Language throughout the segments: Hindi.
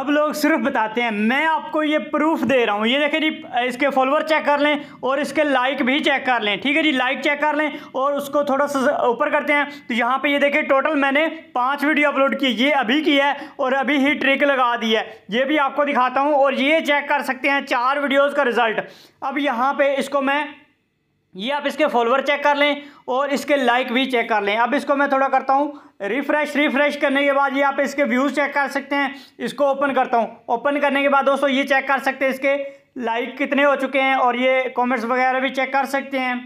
अब लोग सिर्फ बताते हैं मैं आपको ये प्रूफ दे रहा हूँ ये देखें जी इसके फॉलोअर चेक कर लें और इसके लाइक भी चेक कर लें ठीक है जी लाइक चेक कर लें और उसको थोड़ा सा ऊपर करते हैं तो यहाँ पे ये देखें टोटल मैंने पांच वीडियो अपलोड की ये अभी की है और अभी ही ट्रिक लगा दी है ये भी आपको दिखाता हूँ और ये चेक कर सकते हैं चार वीडियोज़ का रिज़ल्ट अब यहाँ पर इसको मैं ये आप इसके फॉलोअर चेक कर लें और इसके लाइक भी चेक कर लें अब इसको मैं थोड़ा करता हूँ रिफ्रेश रिफ्रेश करने के बाद ये आप इसके व्यूज़ चेक कर सकते हैं इसको ओपन करता हूँ ओपन करने के बाद दोस्तों ये चेक कर सकते हैं इसके लाइक कितने हो चुके हैं और ये कमेंट्स वगैरह भी चेक कर सकते हैं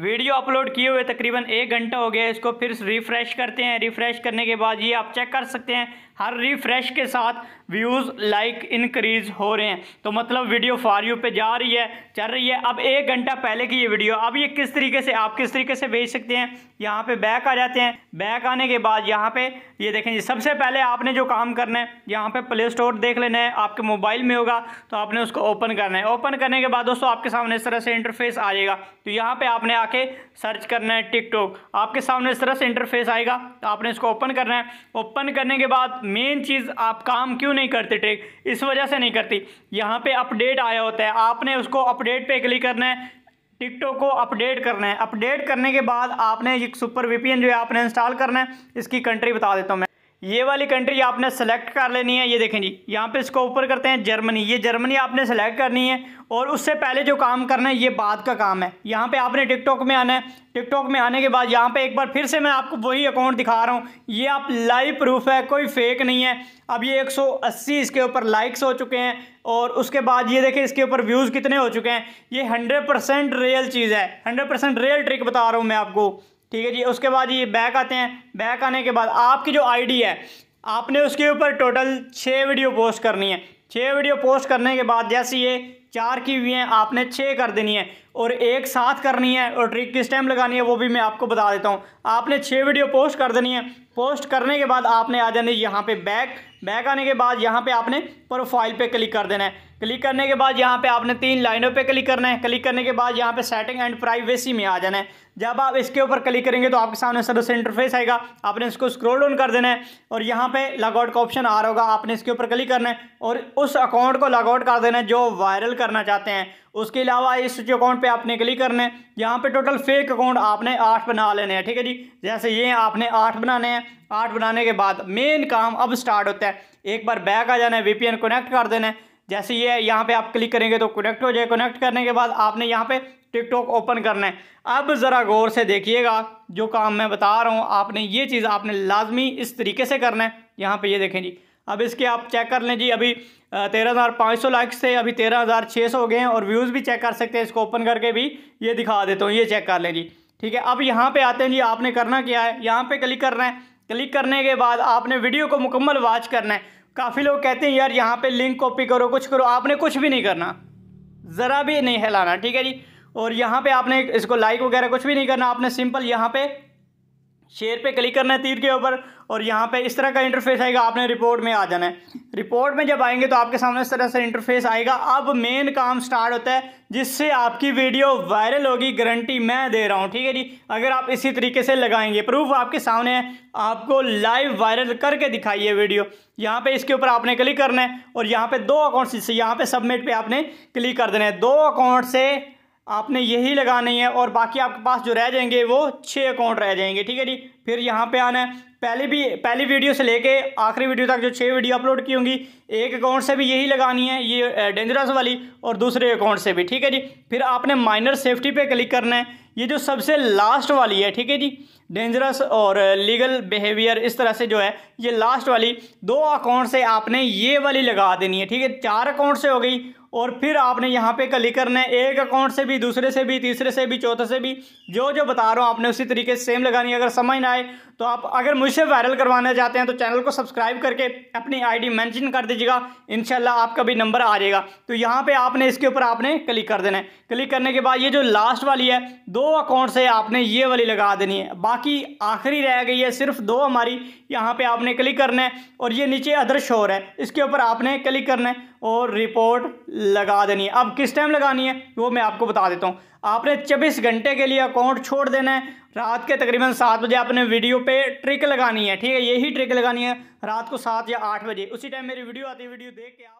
वीडियो अपलोड किए हुए तकरीबन एक घंटा हो गया इसको फिर रिफ़्रेश करते हैं रिफ़्रेश करने के बाद ये आप चेक कर सकते हैं हर रिफ़्रेश के साथ व्यूज़ लाइक इनक्रीज़ हो रहे हैं तो मतलब वीडियो फॉर यू पे जा रही है चल रही है अब एक घंटा पहले की ये वीडियो अब ये किस तरीके से आप किस तरीके से भेज सकते हैं यहाँ पे बैक आ जाते हैं बैक आने के बाद यहाँ पे ये देखें जी सबसे पहले आपने जो काम करना है यहाँ पे प्ले स्टोर देख लेना है आपके मोबाइल में होगा तो आपने उसको ओपन करना है ओपन करने के बाद दोस्तों आपके सामने इस तरह से इंटरफेस आ जाएगा तो यहाँ पर आपने आ जाके सर्च करना है टिकटॉक आपके सामने इस तरह से इंटरफेस आएगा आपने इसको ओपन करना है ओपन करने के बाद मेन चीज़ आप काम क्यों नहीं करते टेक इस वजह से नहीं करती यहाँ पे अपडेट आया होता है आपने उसको अपडेट पे क्लिक करना है टिकटॉक को अपडेट करना है अपडेट करने के बाद आपने एक सुपर वीपीएन जो है आपने इंस्टॉल करना है इसकी कंट्री बता देता हूँ मैं ये वाली कंट्री आपने सेलेक्ट कर लेनी है ये देखें जी यहाँ पे इसको ऊपर करते हैं जर्मनी ये जर्मनी आपने सेलेक्ट करनी है और उससे पहले जो काम करना है ये बाद का काम है यहाँ पे आपने टिकटॉक में आना है टिकटॉक में आने के बाद यहाँ पे एक बार फिर से मैं आपको वही अकाउंट दिखा रहा हूँ ये आप लाइव प्रूफ है कोई फेक नहीं है अब ये एक इसके ऊपर लाइक्स हो चुके हैं और उसके बाद ये देखें इसके ऊपर व्यूज़ कितने हो चुके हैं ये हंड्रेड परसेंट रियल चीज़ है हंड्रेड परसेंट रियल ट्रिक बता रहा हूँ मैं आपको ठीक है जी उसके बाद ये बैक आते हैं बैक आने के बाद आपकी जो आईडी है आपने उसके ऊपर टोटल छः वीडियो पोस्ट करनी है छः वीडियो पोस्ट करने के बाद जैसे ये चार की हुई हैं आपने छः कर देनी है और एक साथ करनी है और ट्रिक किस टाइम लगानी है वो भी मैं आपको बता देता हूँ आपने छः वीडियो पोस्ट कर देनी है पोस्ट करने के बाद आपने आ जाने यहाँ पे बैक बैक आने के बाद यहाँ पे आपने प्रोफाइल पे क्लिक कर देना है क्लिक करने के बाद यहाँ पे आपने तीन लाइनों पे क्लिक करना है क्लिक करने के बाद यहाँ पे सेटिंग एंड प्राइवेसी में आ जाना है जब आप इसके ऊपर क्लिक करेंगे तो आपके सामने सर से इंटरफेस आएगा आपने इसको स्क्रोल डाउन कर देना है और यहाँ पे लॉगआउट का ऑप्शन आ रहा होगा आपने इसके ऊपर क्लिक करना है और उस अकाउंट को लॉगआउट कर देना है जो वायरल करना चाहते हैं उसके अलावा इस स्विच अकाउंट पे आपने क्लिक करना है यहाँ पे टोटल फेक अकाउंट आपने आठ बना लेने हैं ठीक है जी जैसे ये आपने आठ बनाने हैं आठ बनाने के बाद मेन काम अब स्टार्ट होता है एक बार बैक आ जाना है वीपीएन कनेक्ट कर देना है जैसे ये यहाँ पे आप क्लिक करेंगे तो कनेक्ट हो जाए कनेक्ट करने के बाद आपने यहाँ पे टिकटॉक ओपन करना है अब ज़रा गौर से देखिएगा जो काम मैं बता रहा हूँ आपने ये चीज़ आपने लाजमी इस तरीके से करना है यहाँ पर ये देखें जी अब इसके आप चेक कर लें जी अभी तेरह हज़ार पाँच सौ लाइक्स से अभी तेरह हज़ार छः सौ हो गए हैं और व्यूज़ भी चेक कर सकते हैं इसको ओपन करके भी ये दिखा देता हूँ ये चेक कर लें जी ठीक है अब यहाँ पे आते हैं जी आपने करना क्या है यहाँ पे क्लिक करना है क्लिक करने के बाद आपने वीडियो को मुकम्मल वॉच करना है काफ़ी लोग कहते हैं यार यहाँ पर लिंक कॉपी करो कुछ करो आपने कुछ भी नहीं करना ज़रा भी नहीं हिलाना ठीक है जी और यहाँ पे आपने इसको लाइक वगैरह कुछ भी नहीं करना आपने सिंपल यहाँ पे शेयर पे क्लिक करना है तीर के ऊपर और यहाँ पे इस तरह का इंटरफेस आएगा आपने रिपोर्ट में आ जाना है रिपोर्ट में जब आएंगे तो आपके सामने इस तरह से इंटरफेस आएगा अब मेन काम स्टार्ट होता है जिससे आपकी वीडियो वायरल होगी गारंटी मैं दे रहा हूँ ठीक है जी अगर आप इसी तरीके से लगाएंगे प्रूफ आपके सामने है आपको लाइव वायरल करके दिखाइए वीडियो यहाँ पे इसके ऊपर आपने क्लिक करना है और यहाँ पे दो अकाउंट से यहाँ पे सबमिट पे आपने क्लिक कर देना है दो अकाउंट से आपने यही लगानी है और बाकी आपके पास जो रह जाएंगे वो छः अकाउंट रह जाएंगे ठीक है जी फिर यहाँ पे आना है पहले भी पहली वीडियो से लेके आखिरी वीडियो तक जो छः वीडियो अपलोड की होंगी एक अकाउंट से भी यही लगानी है ये डेंजरस वाली और दूसरे अकाउंट से भी ठीक है जी फिर आपने माइनर सेफ्टी पे क्लिक करना है ये जो सबसे लास्ट वाली है ठीक है जी डेंजरस और लीगल बिहेवियर इस तरह से जो है ये लास्ट वाली दो अकाउंट से आपने ये वाली लगा देनी है ठीक है चार अकाउंट से हो गई और फिर आपने यहाँ पे क्लिक करना है एक अकाउंट से भी दूसरे से भी तीसरे से भी चौथे से भी जो जो बता रहा हूँ आपने उसी तरीके से सेम लगानी है अगर समझ ना যায় तो आप अगर मुझसे वायरल करवाना चाहते हैं तो चैनल को सब्सक्राइब करके अपनी आईडी मेंशन कर दीजिएगा इन आपका भी नंबर आ जाएगा तो यहाँ पे आपने इसके ऊपर आपने क्लिक कर देना है क्लिक करने के बाद ये जो लास्ट वाली है दो अकाउंट से आपने ये वाली लगा देनी है बाकी आखिरी रह गई है सिर्फ दो हमारी यहाँ पर आपने क्लिक करना है और ये नीचे अदर शोर है इसके ऊपर आपने क्लिक करना है और रिपोर्ट लगा देनी है अब किस टाइम लगानी है वो मैं आपको बता देता हूँ आपने चौबीस घंटे के लिए अकाउंट छोड़ देना है रात के तकरीबन सात बजे आपने वीडियो पे पे ट्रिक लगानी है ठीक है यही ट्रिक लगानी है रात को सात या आठ बजे उसी टाइम मेरी वीडियो आती है वीडियो देख के आप